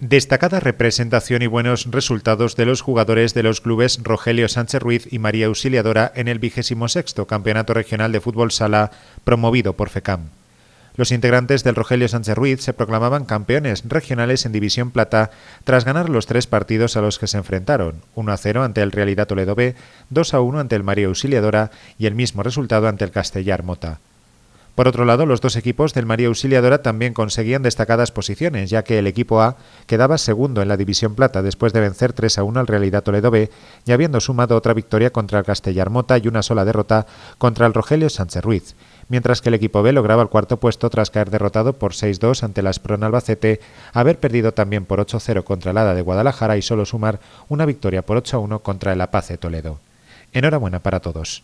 Destacada representación y buenos resultados de los jugadores de los clubes Rogelio Sánchez Ruiz y María Auxiliadora en el sexto Campeonato Regional de Fútbol Sala promovido por FECAM. Los integrantes del Rogelio Sánchez Ruiz se proclamaban campeones regionales en División Plata tras ganar los tres partidos a los que se enfrentaron, 1 a 0 ante el Realidad Toledo B, 2 a 1 ante el María Auxiliadora y el mismo resultado ante el Castellar Mota. Por otro lado, los dos equipos del María Auxiliadora también conseguían destacadas posiciones, ya que el equipo A quedaba segundo en la División Plata después de vencer 3 a 1 al Realidad Toledo B y habiendo sumado otra victoria contra el Castellarmota y una sola derrota contra el Rogelio Sánchez Ruiz mientras que el equipo B lograba el cuarto puesto tras caer derrotado por 6-2 ante la Espron Albacete, haber perdido también por 8-0 contra el Hada de Guadalajara y solo sumar una victoria por 8-1 contra el Apace Toledo. Enhorabuena para todos.